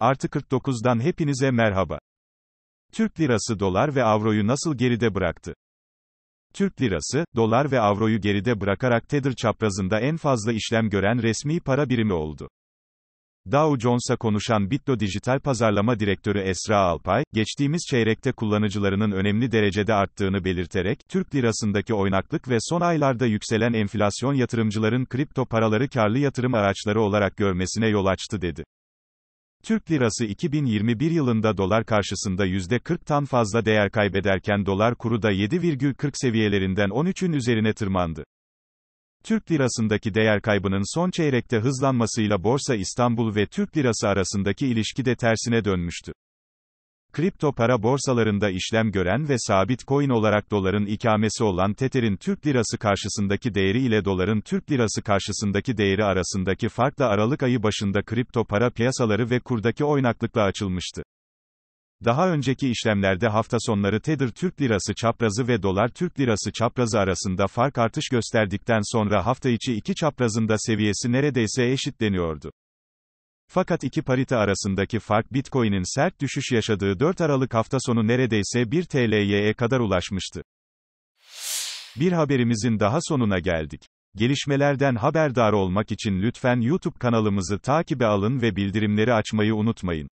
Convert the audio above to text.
Artı 49'dan hepinize merhaba. Türk lirası dolar ve avroyu nasıl geride bıraktı? Türk lirası, dolar ve avroyu geride bırakarak Tether çaprazında en fazla işlem gören resmi para birimi oldu. Dow Jones'a konuşan Bitlo Dijital Pazarlama Direktörü Esra Alpay, geçtiğimiz çeyrekte kullanıcılarının önemli derecede arttığını belirterek, Türk lirasındaki oynaklık ve son aylarda yükselen enflasyon yatırımcıların kripto paraları karlı yatırım araçları olarak görmesine yol açtı dedi. Türk lirası 2021 yılında dolar karşısında %40'tan fazla değer kaybederken dolar kuru da 7,40 seviyelerinden 13'ün üzerine tırmandı. Türk lirasındaki değer kaybının son çeyrekte hızlanmasıyla Borsa İstanbul ve Türk lirası arasındaki ilişki de tersine dönmüştü. Kripto para borsalarında işlem gören ve sabit coin olarak doların ikamesi olan Tether'in Türk lirası karşısındaki değeri ile doların Türk lirası karşısındaki değeri arasındaki farkla Aralık ayı başında kripto para piyasaları ve kurdaki oynaklıkla açılmıştı. Daha önceki işlemlerde hafta sonları Tether Türk Lirası çaprazı ve Dolar Türk Lirası çaprazı arasında fark artış gösterdikten sonra hafta içi iki çaprazında seviyesi neredeyse eşitleniyordu. Fakat iki parite arasındaki fark Bitcoin'in sert düşüş yaşadığı 4 Aralık hafta sonu neredeyse 1 TL'ye kadar ulaşmıştı. Bir haberimizin daha sonuna geldik. Gelişmelerden haberdar olmak için lütfen YouTube kanalımızı takibe alın ve bildirimleri açmayı unutmayın.